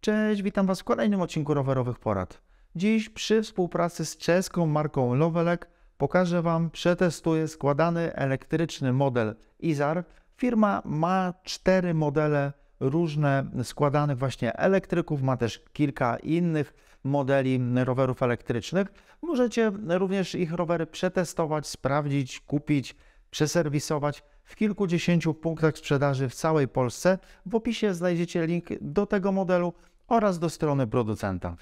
Cześć, witam Was w kolejnym odcinku rowerowych porad. Dziś przy współpracy z czeską marką Lovelek pokażę Wam, przetestuję składany elektryczny model Izar. Firma ma cztery modele różne składanych właśnie elektryków, ma też kilka innych modeli rowerów elektrycznych. Możecie również ich rowery przetestować, sprawdzić, kupić, przeserwisować w kilkudziesięciu punktach sprzedaży w całej Polsce. W opisie znajdziecie link do tego modelu oraz do strony producenta.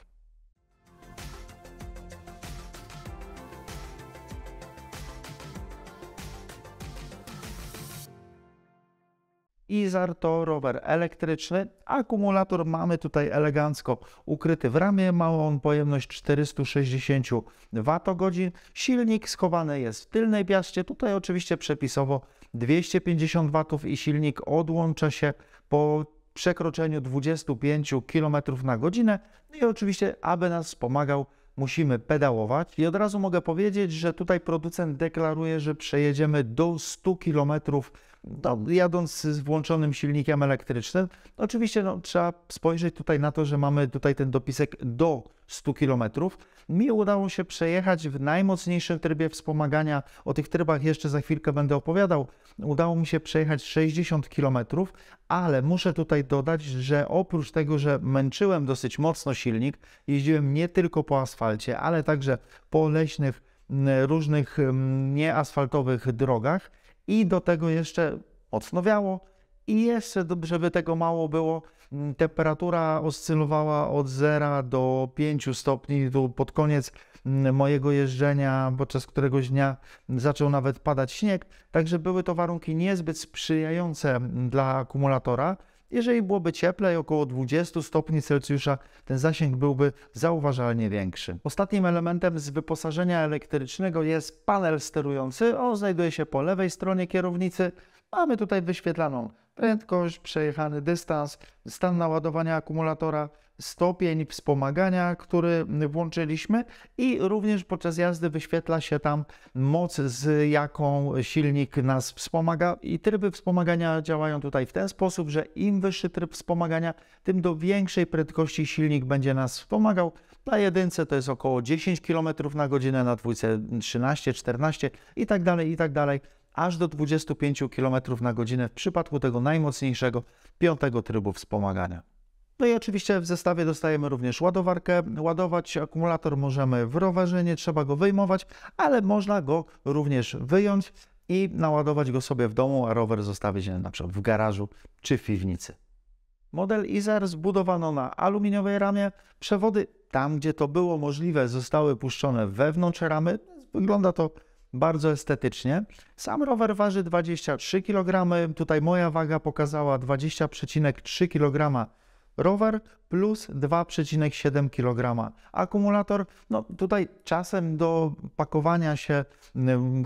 Izar to rower elektryczny, akumulator mamy tutaj elegancko ukryty w ramie, ma on pojemność 460 Wh, silnik schowany jest w tylnej piaszcie, tutaj oczywiście przepisowo 250 W i silnik odłącza się po przekroczeniu 25 km na godzinę. No i oczywiście, aby nas wspomagał, musimy pedałować. I od razu mogę powiedzieć, że tutaj producent deklaruje, że przejedziemy do 100 km no, jadąc z włączonym silnikiem elektrycznym, no oczywiście no, trzeba spojrzeć tutaj na to, że mamy tutaj ten dopisek do 100 km. Mi udało się przejechać w najmocniejszym trybie wspomagania. O tych trybach jeszcze za chwilkę będę opowiadał. Udało mi się przejechać 60 km, ale muszę tutaj dodać, że oprócz tego, że męczyłem dosyć mocno silnik, jeździłem nie tylko po asfalcie, ale także po leśnych różnych nieasfaltowych drogach i do tego jeszcze mocno wiało i jeszcze, żeby tego mało było, mm, temperatura oscylowała od 0 do 5 stopni. Tu pod koniec mm, mojego jeżdżenia, podczas któregoś dnia zaczął nawet padać śnieg, także były to warunki niezbyt sprzyjające mm, dla akumulatora. Jeżeli byłoby cieplej, około 20 stopni Celsjusza, ten zasięg byłby zauważalnie większy. Ostatnim elementem z wyposażenia elektrycznego jest panel sterujący. On znajduje się po lewej stronie kierownicy. Mamy tutaj wyświetlaną prędkość, przejechany dystans, stan naładowania akumulatora, stopień wspomagania, który włączyliśmy i również podczas jazdy wyświetla się tam moc, z jaką silnik nas wspomaga i tryby wspomagania działają tutaj w ten sposób, że im wyższy tryb wspomagania, tym do większej prędkości silnik będzie nas wspomagał. Na jedynce to jest około 10 km na godzinę, na dwójce 13, 14 i tak dalej, i tak dalej aż do 25 km na godzinę w przypadku tego najmocniejszego piątego trybu wspomagania. No i oczywiście w zestawie dostajemy również ładowarkę. Ładować akumulator możemy w rowerze, nie trzeba go wyjmować, ale można go również wyjąć i naładować go sobie w domu, a rower zostawić na przykład w garażu czy w piwnicy. Model Izer zbudowano na aluminiowej ramie. Przewody tam, gdzie to było możliwe, zostały puszczone wewnątrz ramy. Wygląda to bardzo estetycznie. Sam rower waży 23 kg. Tutaj moja waga pokazała 20,3 kg Rower plus 2,7 kg. Akumulator, no tutaj czasem do pakowania się,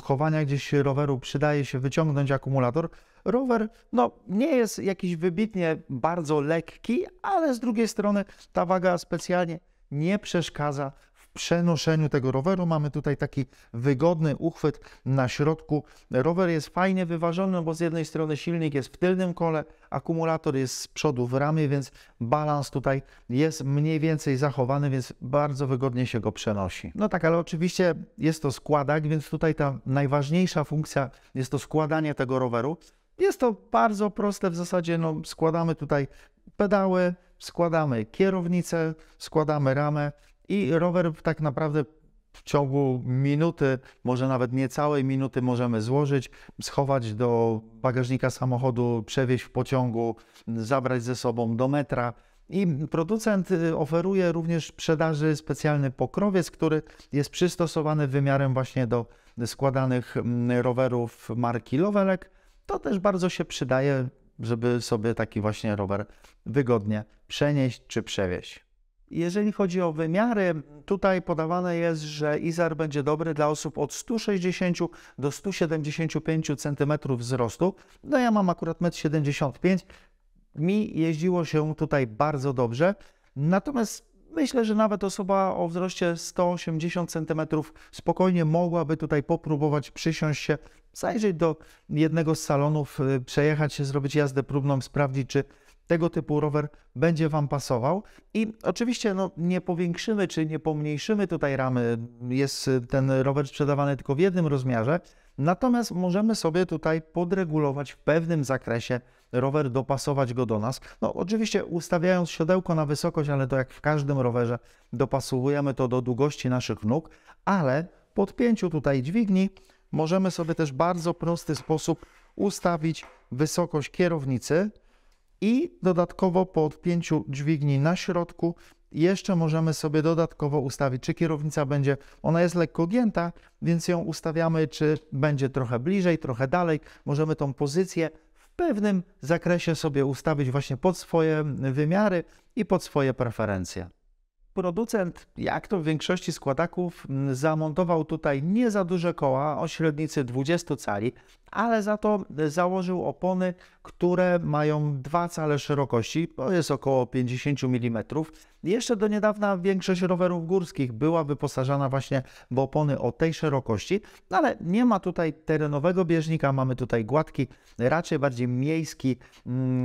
chowania gdzieś roweru przydaje się wyciągnąć akumulator. Rower, no nie jest jakiś wybitnie bardzo lekki, ale z drugiej strony ta waga specjalnie nie przeszkadza przenoszeniu tego roweru. Mamy tutaj taki wygodny uchwyt na środku. Rower jest fajnie wyważony, no bo z jednej strony silnik jest w tylnym kole, akumulator jest z przodu w ramie, więc balans tutaj jest mniej więcej zachowany, więc bardzo wygodnie się go przenosi. No tak, ale oczywiście jest to składak, więc tutaj ta najważniejsza funkcja jest to składanie tego roweru. Jest to bardzo proste w zasadzie, no, składamy tutaj pedały, składamy kierownicę, składamy ramę, i rower tak naprawdę w ciągu minuty, może nawet niecałej minuty możemy złożyć, schować do bagażnika samochodu, przewieźć w pociągu, zabrać ze sobą do metra. I producent y, oferuje również sprzedaży specjalny pokrowiec, który jest przystosowany wymiarem właśnie do składanych mm, rowerów marki Lowelek. To też bardzo się przydaje, żeby sobie taki właśnie rower wygodnie przenieść czy przewieźć. Jeżeli chodzi o wymiary, tutaj podawane jest, że IZAR będzie dobry dla osób od 160 do 175 cm wzrostu. No ja mam akurat 1,75 m. Mi jeździło się tutaj bardzo dobrze. Natomiast myślę, że nawet osoba o wzroście 180 cm spokojnie mogłaby tutaj popróbować przysiąść się, zajrzeć do jednego z salonów, y, przejechać się, zrobić jazdę próbną, sprawdzić, czy tego typu rower będzie Wam pasował. I oczywiście no, nie powiększymy czy nie pomniejszymy tutaj ramy. Jest y, ten rower sprzedawany tylko w jednym rozmiarze. Natomiast możemy sobie tutaj podregulować w pewnym zakresie rower, dopasować go do nas. No oczywiście ustawiając siodełko na wysokość, ale to jak w każdym rowerze, dopasowujemy to do długości naszych nóg, ale podpięciu tutaj dźwigni możemy sobie też bardzo prosty sposób ustawić wysokość kierownicy i dodatkowo po odpięciu dźwigni na środku jeszcze możemy sobie dodatkowo ustawić, czy kierownica będzie, ona jest lekko gięta, więc ją ustawiamy, czy będzie trochę bliżej, trochę dalej. Możemy tą pozycję w pewnym zakresie sobie ustawić właśnie pod swoje wymiary i pod swoje preferencje producent, jak to w większości składaków, zamontował tutaj nie za duże koła o średnicy 20 cali, ale za to założył opony, które mają 2 cale szerokości, to jest około 50 mm. Jeszcze do niedawna większość rowerów górskich była wyposażana właśnie w opony o tej szerokości, no ale nie ma tutaj terenowego bieżnika, mamy tutaj gładki, raczej bardziej miejski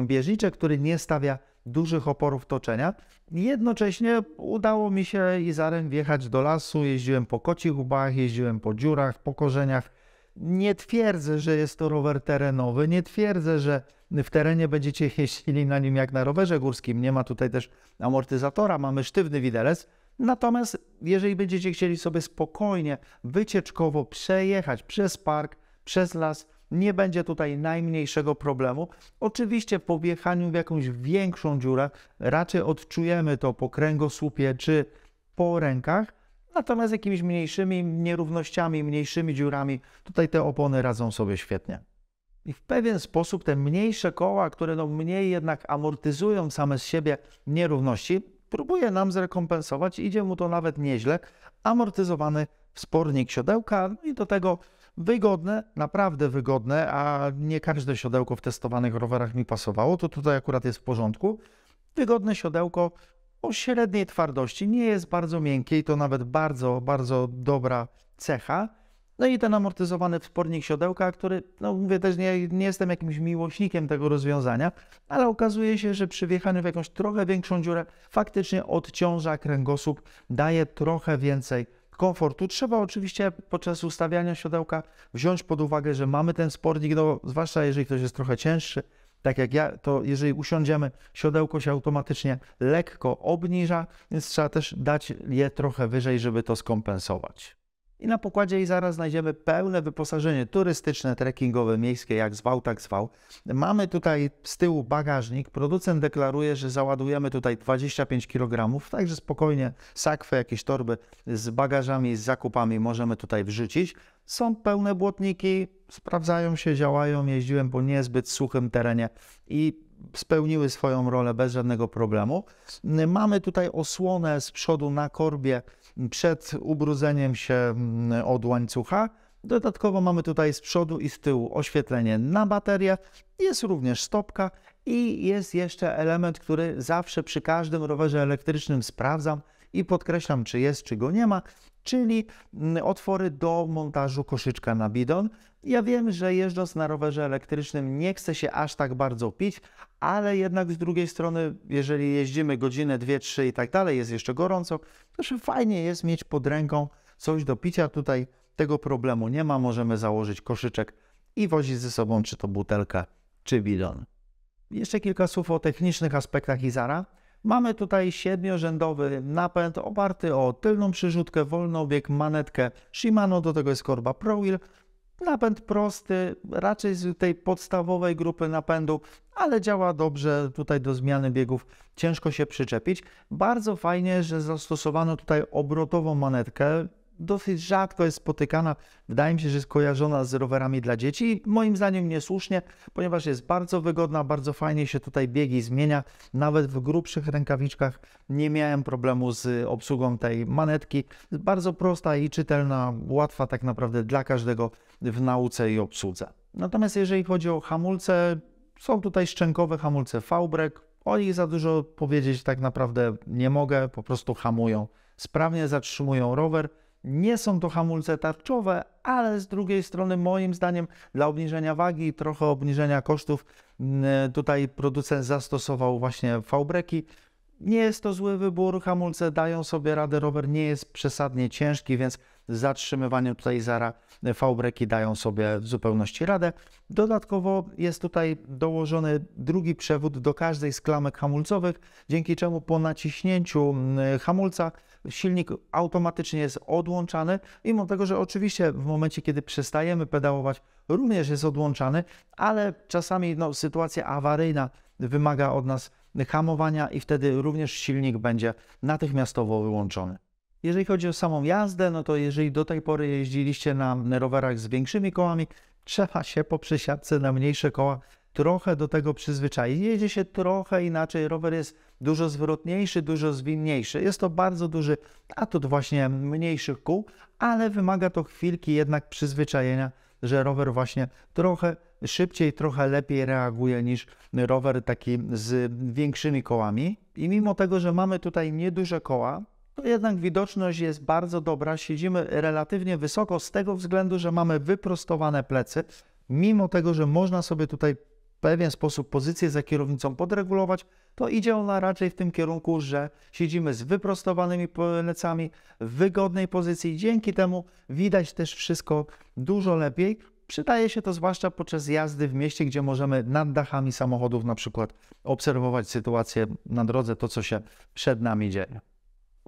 bieżniczek, który nie stawia dużych oporów toczenia. Jednocześnie udało mi się Izarem wjechać do lasu, jeździłem po kocich łbach, jeździłem po dziurach, po korzeniach. Nie twierdzę, że jest to rower terenowy, nie twierdzę, że w terenie będziecie jeździli na nim jak na rowerze górskim. Nie ma tutaj też amortyzatora, mamy sztywny widelec. Natomiast jeżeli będziecie chcieli sobie spokojnie, wycieczkowo przejechać przez park, przez las, nie będzie tutaj najmniejszego problemu. Oczywiście po wjechaniu w jakąś większą dziurę raczej odczujemy to po kręgosłupie czy po rękach, natomiast jakimiś mniejszymi nierównościami, mniejszymi dziurami tutaj te opony radzą sobie świetnie. I w pewien sposób te mniejsze koła, które no mniej jednak amortyzują same z siebie nierówności, próbuje nam zrekompensować, idzie mu to nawet nieźle, amortyzowany wspornik siodełka no i do tego wygodne, naprawdę wygodne, a nie każde siodełko w testowanych rowerach mi pasowało, to tutaj akurat jest w porządku. Wygodne siodełko o średniej twardości, nie jest bardzo miękkie i to nawet bardzo, bardzo dobra cecha. No i ten amortyzowany wspornik siodełka, który, no mówię też, nie, nie jestem jakimś miłośnikiem tego rozwiązania, ale okazuje się, że przy wjechaniu w jakąś trochę większą dziurę faktycznie odciąża kręgosłup, daje trochę więcej komfortu. Trzeba oczywiście podczas ustawiania siodełka wziąć pod uwagę, że mamy ten spornik, no, zwłaszcza jeżeli ktoś jest trochę cięższy, tak jak ja, to jeżeli usiądziemy, siodełko się automatycznie lekko obniża, więc trzeba też dać je trochę wyżej, żeby to skompensować i na pokładzie jej zaraz znajdziemy pełne wyposażenie turystyczne, trekkingowe, miejskie, jak zwał, tak zwał. Mamy tutaj z tyłu bagażnik. Producent deklaruje, że załadujemy tutaj 25 kg, także spokojnie sakwy, jakieś torby z bagażami, z zakupami możemy tutaj wrzucić. Są pełne błotniki, sprawdzają się, działają. Jeździłem po niezbyt suchym terenie i spełniły swoją rolę bez żadnego problemu. Mamy tutaj osłonę z przodu na korbie przed ubrudzeniem się mm, od łańcucha. Dodatkowo mamy tutaj z przodu i z tyłu oświetlenie na baterię, jest również stopka i jest jeszcze element, który zawsze przy każdym rowerze elektrycznym sprawdzam – i podkreślam, czy jest, czy go nie ma, czyli mm, otwory do montażu koszyczka na bidon. Ja wiem, że jeżdżąc na rowerze elektrycznym nie chce się aż tak bardzo pić, ale jednak z drugiej strony, jeżeli jeździmy godzinę, dwie, trzy i tak dalej, jest jeszcze gorąco, to fajnie jest mieć pod ręką coś do picia. Tutaj tego problemu nie ma, możemy założyć koszyczek i wozić ze sobą czy to butelkę, czy bidon. Jeszcze kilka słów o technicznych aspektach Izara. Mamy tutaj siedmiorzędowy napęd oparty o tylną przyrzutkę, wolnobieg, manetkę Shimano, do tego jest korba ProWheel. Napęd prosty, raczej z tej podstawowej grupy napędu, ale działa dobrze tutaj do zmiany biegów, ciężko się przyczepić. Bardzo fajnie, że zastosowano tutaj obrotową manetkę, dosyć rzadko jest spotykana. Wydaje mi się, że jest kojarzona z rowerami dla dzieci. Moim zdaniem niesłusznie, ponieważ jest bardzo wygodna, bardzo fajnie się tutaj biegi zmienia. Nawet w grubszych rękawiczkach nie miałem problemu z obsługą tej manetki. bardzo prosta i czytelna, łatwa tak naprawdę dla każdego w nauce i obsłudze. Natomiast jeżeli chodzi o hamulce, są tutaj szczękowe hamulce V-brake. O nich za dużo powiedzieć tak naprawdę nie mogę, po prostu hamują. Sprawnie zatrzymują rower, nie są to hamulce tarczowe, ale z drugiej strony, moim zdaniem, dla obniżenia wagi i trochę obniżenia kosztów, mm, tutaj producent zastosował właśnie V-breki. Nie jest to zły wybór, hamulce dają sobie radę, rower nie jest przesadnie ciężki, więc zatrzymywaniem tutaj zera fałbreki dają sobie w zupełności radę. Dodatkowo jest tutaj dołożony drugi przewód do każdej z klamek hamulcowych, dzięki czemu po naciśnięciu y, hamulca silnik automatycznie jest odłączany, mimo tego, że oczywiście w momencie, kiedy przestajemy pedałować, również jest odłączany, ale czasami no, sytuacja awaryjna wymaga od nas hamowania i wtedy również silnik będzie natychmiastowo wyłączony. Jeżeli chodzi o samą jazdę, no to jeżeli do tej pory jeździliście na rowerach z większymi kołami, trzeba się po przesiadce na mniejsze koła trochę do tego przyzwyczaić. Jedzie się trochę inaczej, rower jest dużo zwrotniejszy, dużo zwinniejszy. Jest to bardzo duży atut właśnie mniejszych kół, ale wymaga to chwilki jednak przyzwyczajenia, że rower właśnie trochę szybciej, trochę lepiej reaguje niż rower taki z większymi kołami. I mimo tego, że mamy tutaj nieduże koła, to jednak widoczność jest bardzo dobra. Siedzimy relatywnie wysoko z tego względu, że mamy wyprostowane plecy. Mimo tego, że można sobie tutaj w pewien sposób pozycję za kierownicą podregulować, to idzie ona raczej w tym kierunku, że siedzimy z wyprostowanymi plecami w wygodnej pozycji. Dzięki temu widać też wszystko dużo lepiej. Przydaje się to zwłaszcza podczas jazdy w mieście, gdzie możemy nad dachami samochodów na przykład obserwować sytuację na drodze, to co się przed nami dzieje.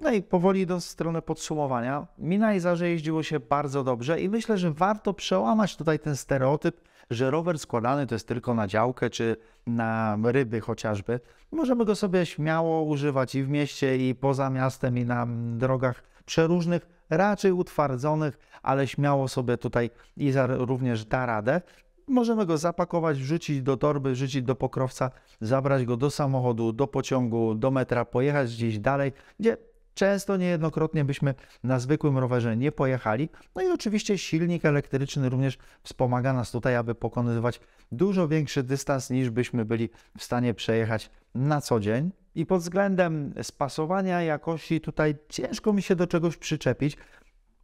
No i powoli do strony podsumowania. Mi na Izarze jeździło się bardzo dobrze i myślę, że warto przełamać tutaj ten stereotyp, że rower składany to jest tylko na działkę czy na ryby chociażby. Możemy go sobie śmiało używać i w mieście, i poza miastem, i na drogach przeróżnych, raczej utwardzonych, ale śmiało sobie tutaj Izar również da radę. Możemy go zapakować, wrzucić do torby, wrzucić do pokrowca, zabrać go do samochodu, do pociągu, do metra, pojechać gdzieś dalej, gdzie Często niejednokrotnie byśmy na zwykłym rowerze nie pojechali. No i oczywiście silnik elektryczny również wspomaga nas tutaj, aby pokonywać dużo większy dystans niż byśmy byli w stanie przejechać na co dzień. I pod względem spasowania jakości tutaj ciężko mi się do czegoś przyczepić.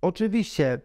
Oczywiście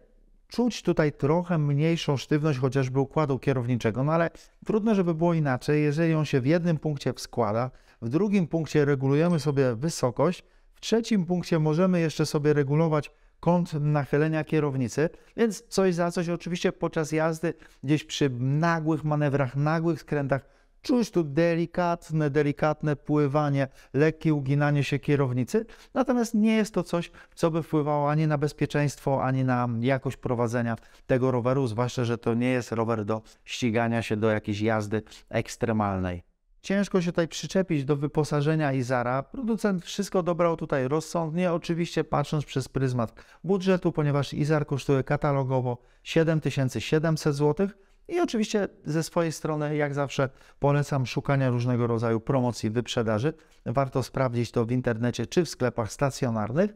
czuć tutaj trochę mniejszą sztywność chociażby układu kierowniczego, no ale trudno, żeby było inaczej. Jeżeli on się w jednym punkcie wskłada, w drugim punkcie regulujemy sobie wysokość, w trzecim punkcie możemy jeszcze sobie regulować kąt nachylenia kierownicy, więc coś za coś oczywiście podczas jazdy, gdzieś przy nagłych manewrach, nagłych skrętach, czuć tu delikatne, delikatne pływanie, lekkie uginanie się kierownicy, natomiast nie jest to coś, co by wpływało ani na bezpieczeństwo, ani na jakość prowadzenia tego roweru, zwłaszcza, że to nie jest rower do ścigania się, do jakiejś jazdy ekstremalnej. Ciężko się tutaj przyczepić do wyposażenia Izara. Producent wszystko dobrał tutaj rozsądnie, oczywiście patrząc przez pryzmat budżetu, ponieważ Izar kosztuje katalogowo 7700 zł. I oczywiście ze swojej strony, jak zawsze, polecam szukania różnego rodzaju promocji wyprzedaży. Warto sprawdzić to w internecie czy w sklepach stacjonarnych.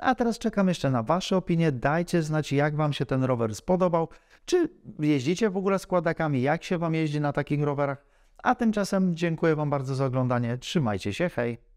A teraz czekam jeszcze na Wasze opinie. Dajcie znać, jak Wam się ten rower spodobał. Czy jeździcie w ogóle składakami? Jak się Wam jeździ na takich rowerach? A tymczasem dziękuję Wam bardzo za oglądanie. Trzymajcie się, hej!